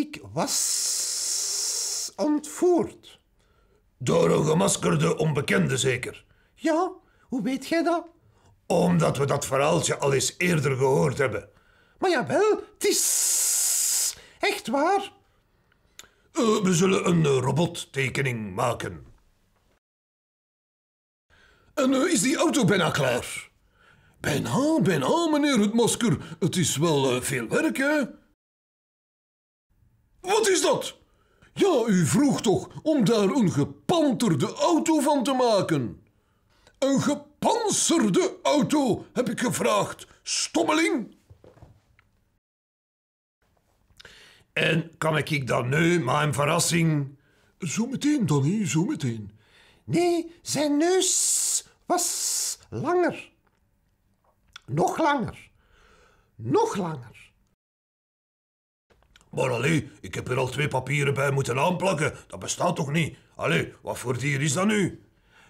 Ik was ontvoerd. Door een gemaskerde onbekende zeker? Ja, hoe weet jij dat? Omdat we dat verhaaltje al eens eerder gehoord hebben. Maar jawel, het is echt waar. Eh, we zullen een eh, robottekening maken. En eh, is die auto bijna klaar? Bijna, bijna, meneer het masker. Het is wel veel werk, hè? Wat is dat? Ja, u vroeg toch om daar een gepanterde auto van te maken? Een gepantserde auto, heb ik gevraagd, stommeling. En kan ik dan nu mijn verrassing... Zometeen, Danny, meteen? Nee, zijn neus was langer. Nog langer. Nog langer. Maar allee, ik heb er al twee papieren bij moeten aanplakken. Dat bestaat toch niet? Allee, wat voor dier is dat nu?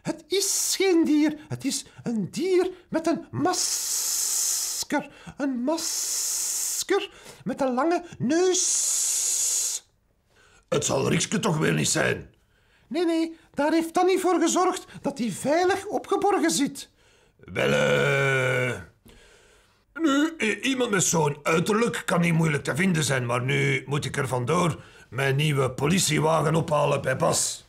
Het is geen dier. Het is een dier met een masker. Een masker met een lange neus. Het zal Rikske toch weer niet zijn? Nee, nee, daar heeft niet voor gezorgd dat hij veilig opgeborgen zit. Wel, eh... Eh, iemand met zo'n uiterlijk kan niet moeilijk te vinden zijn, maar nu moet ik er vandoor mijn nieuwe politiewagen ophalen bij Bas.